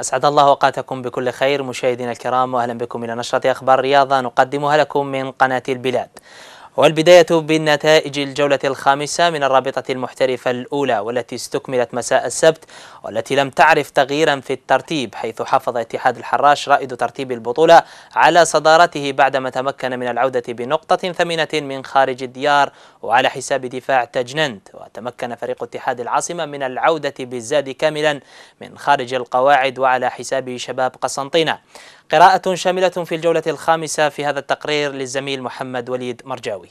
أسعد الله أوقاتكم بكل خير مشاهدينا الكرام وأهلا بكم إلى نشرة أخبار رياضة نقدمها لكم من قناة البلاد والبداية بالنتائج الجولة الخامسة من الرابطة المحترفة الأولى والتي استكملت مساء السبت والتي لم تعرف تغييرا في الترتيب حيث حافظ اتحاد الحراش رائد ترتيب البطولة على صدارته بعدما تمكن من العودة بنقطة ثمينة من خارج الديار وعلى حساب دفاع تجننت وتمكن فريق اتحاد العاصمة من العودة بالزاد كاملا من خارج القواعد وعلى حساب شباب قسنطينة قراءة شاملة في الجولة الخامسة في هذا التقرير للزميل محمد وليد مرجاوي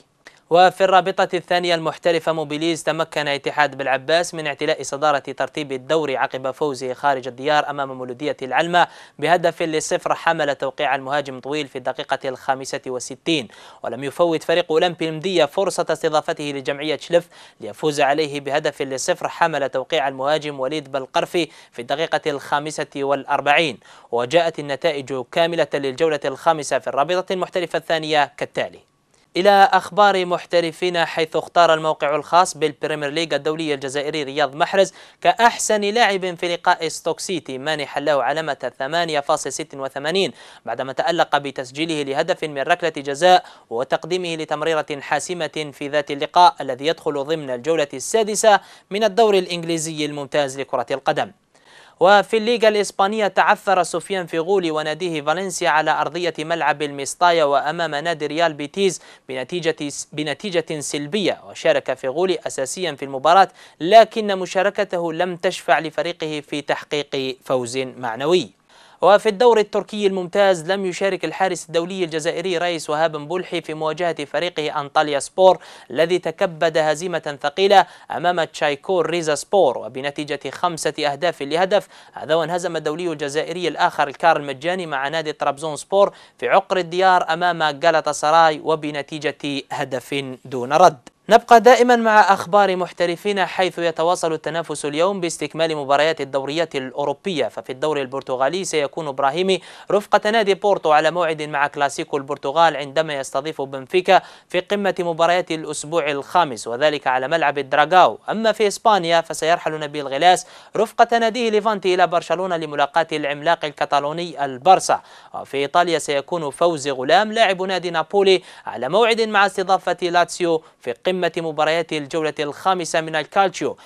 وفي الرابطة الثانية المحترفة موبيليز تمكن اتحاد بالعباس من اعتلاء صدارة ترتيب الدوري عقب فوزه خارج الديار أمام مولودية العلمة بهدف لصفر حمل توقيع المهاجم طويل في الدقيقة الخامسة والستين ولم يفوت فريق أولمبي المدية فرصة استضافته لجمعية شلف ليفوز عليه بهدف لصفر حمل توقيع المهاجم وليد بالقرفي في الدقيقة الخامسة والأربعين وجاءت النتائج كاملة للجولة الخامسة في الرابطة المحترفة الثانية كالتالي إلى أخبار محترفين حيث اختار الموقع الخاص بالبريمير ليج الدولي الجزائري رياض محرز كأحسن لاعب في لقاء ستوك سيتي مانحا له علامة 8.86 بعدما تألق بتسجيله لهدف من ركلة جزاء وتقديمه لتمريرة حاسمة في ذات اللقاء الذي يدخل ضمن الجولة السادسة من الدور الإنجليزي الممتاز لكرة القدم وفي الليغا الإسبانية تعثر سفيان فيغولي وناديه فالنسيا على أرضية ملعب المستايا وأمام نادي ريال بيتيز بنتيجة, بنتيجة سلبية وشارك فيغولي أساسيا في المباراة لكن مشاركته لم تشفع لفريقه في تحقيق فوز معنوي وفي الدور التركي الممتاز لم يشارك الحارس الدولي الجزائري رئيس وهاب مبولحي في مواجهة فريقه أنطاليا سبور الذي تكبد هزيمة ثقيلة أمام تشايكور ريزا سبور وبنتيجة خمسة أهداف لهدف هذا وانهزم الدولي الجزائري الآخر الكار المجاني مع نادي طرابزون سبور في عقر الديار أمام غالاتا سراي وبنتيجة هدف دون رد نبقى دائما مع أخبار محترفين حيث يتواصل التنافس اليوم باستكمال مباريات الدوريات الأوروبية ففي الدوري البرتغالي سيكون إبراهيمي رفقة نادي بورتو على موعد مع كلاسيكو البرتغال عندما يستضيف بنفيكا في قمة مباريات الأسبوع الخامس وذلك على ملعب الدراغاو أما في إسبانيا فسيرحل نبيل غلاس رفقة ناديه ليفانتي إلى برشلونة لملاقاة العملاق الكتالوني البرسا وفي إيطاليا سيكون فوز غلام لاعب نادي نابولي على موعد مع استضافة لاتسيو في قمة قمة مباريات الجولة الخامسة من الكالتشيو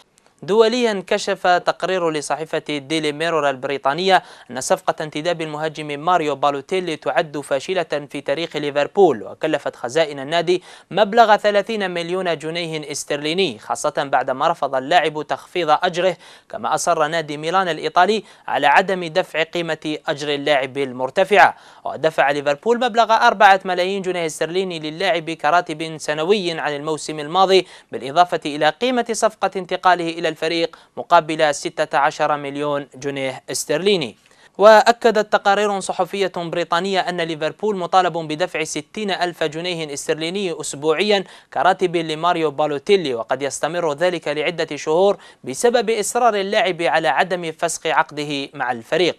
دوليا كشف تقرير لصحيفة ديلي ميرور البريطانية أن صفقة انتداب المهاجم ماريو بالوتيلي تعد فاشلة في تاريخ ليفربول وكلفت خزائن النادي مبلغ 30 مليون جنيه استرليني خاصة بعدما رفض اللاعب تخفيض أجره كما أصر نادي ميلان الإيطالي على عدم دفع قيمة أجر اللاعب المرتفعة ودفع ليفربول مبلغ 4 ملايين جنيه استرليني للاعب كراتب سنوي عن الموسم الماضي بالإضافة إلى قيمة صفقة انتقاله إلى الفريق مقابل 16 مليون جنيه استرليني وأكدت تقارير صحفية بريطانية أن ليفربول مطالب بدفع 60 ألف جنيه استرليني أسبوعيا كراتب لماريو بالوتيلي وقد يستمر ذلك لعدة شهور بسبب إصرار اللاعب على عدم فسخ عقده مع الفريق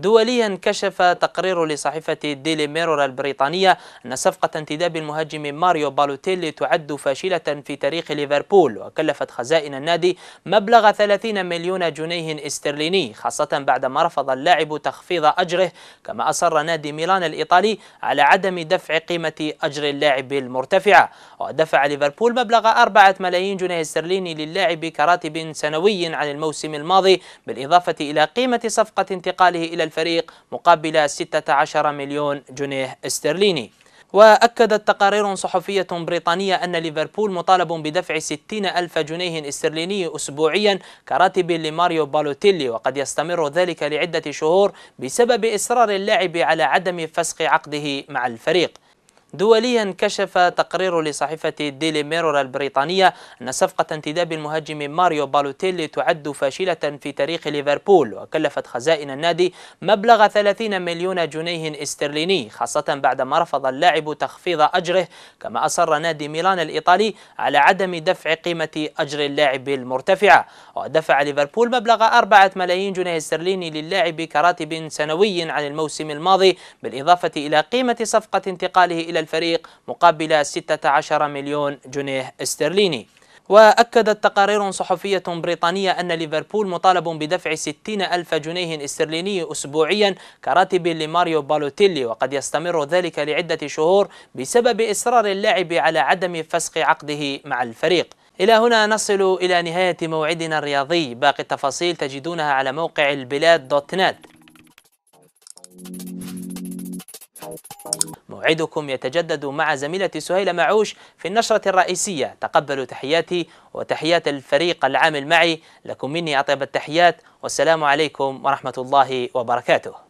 دوليا كشف تقرير لصحيفة ديلي ميرور البريطانية أن صفقة انتداب المهاجم ماريو بالوتيلي تعد فاشلة في تاريخ ليفربول وكلفت خزائن النادي مبلغ 30 مليون جنيه استرليني خاصة بعدما رفض اللاعب تخفيض أجره كما أصر نادي ميلان الإيطالي على عدم دفع قيمة أجر اللاعب المرتفعة ودفع ليفربول مبلغ 4 ملايين جنيه استرليني للاعب كراتب سنوي عن الموسم الماضي بالإضافة إلى قيمة صفقة انتقاله إلى الفريق مقابل 16 مليون جنيه استرليني وأكدت تقارير صحفية بريطانية أن ليفربول مطالب بدفع 60 ألف جنيه استرليني أسبوعيا كراتب لماريو بالوتيلي وقد يستمر ذلك لعدة شهور بسبب إصرار اللاعب على عدم فسخ عقده مع الفريق دوليا كشف تقرير لصحيفة ديلي ميرور البريطانية أن صفقة انتداب المهاجم ماريو بالوتيلي تعد فاشلة في تاريخ ليفربول وكلفت خزائن النادي مبلغ 30 مليون جنيه استرليني خاصة بعدما رفض اللاعب تخفيض أجره كما أصر نادي ميلان الإيطالي على عدم دفع قيمة أجر اللاعب المرتفعة ودفع ليفربول مبلغ 4 ملايين جنيه استرليني للاعب كراتب سنوي عن الموسم الماضي بالإضافة إلى قيمة صفقة انتقاله إلى الفريق مقابل 16 مليون جنيه استرليني وأكدت تقارير صحفية بريطانية أن ليفربول مطالب بدفع 60 ألف جنيه استرليني أسبوعيا كراتب لماريو بالوتيلي وقد يستمر ذلك لعدة شهور بسبب إصرار اللاعب على عدم فسخ عقده مع الفريق إلى هنا نصل إلى نهاية موعدنا الرياضي باقي التفاصيل تجدونها على موقع البلاد دوت نت موعدكم يتجدد مع زميلتي سهيلة معوش في النشرة الرئيسية تقبلوا تحياتي وتحيات الفريق العامل معي لكم مني أطيب التحيات والسلام عليكم ورحمة الله وبركاته